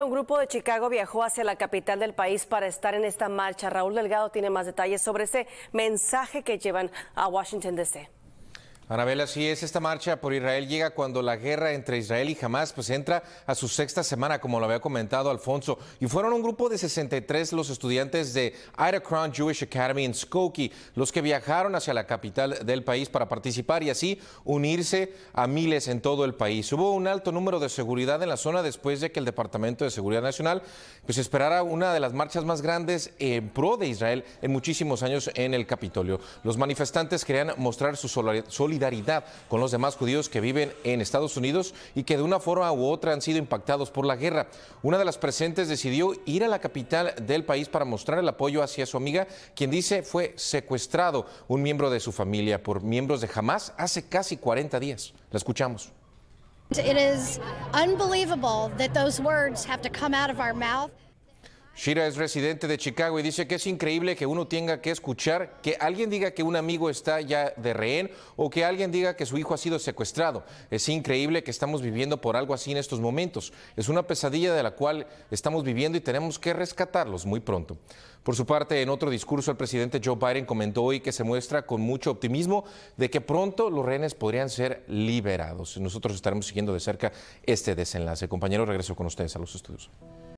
Un grupo de Chicago viajó hacia la capital del país para estar en esta marcha. Raúl Delgado tiene más detalles sobre ese mensaje que llevan a Washington, D.C. Anabel, así es, esta marcha por Israel llega cuando la guerra entre Israel y Hamas pues entra a su sexta semana, como lo había comentado Alfonso, y fueron un grupo de 63 los estudiantes de Ida Crown Jewish Academy en Skokie, los que viajaron hacia la capital del país para participar y así unirse a miles en todo el país. Hubo un alto número de seguridad en la zona después de que el Departamento de Seguridad Nacional pues esperara una de las marchas más grandes en pro de Israel en muchísimos años en el Capitolio. Los manifestantes querían mostrar su solidaridad con los demás judíos que viven en Estados Unidos y que de una forma u otra han sido impactados por la guerra. Una de las presentes decidió ir a la capital del país para mostrar el apoyo hacia su amiga, quien dice fue secuestrado un miembro de su familia por miembros de Hamas hace casi 40 días. La escuchamos. Shira es residente de Chicago y dice que es increíble que uno tenga que escuchar que alguien diga que un amigo está ya de rehén o que alguien diga que su hijo ha sido secuestrado. Es increíble que estamos viviendo por algo así en estos momentos. Es una pesadilla de la cual estamos viviendo y tenemos que rescatarlos muy pronto. Por su parte, en otro discurso, el presidente Joe Biden comentó hoy que se muestra con mucho optimismo de que pronto los rehenes podrían ser liberados. Nosotros estaremos siguiendo de cerca este desenlace. Compañero, regreso con ustedes a los estudios.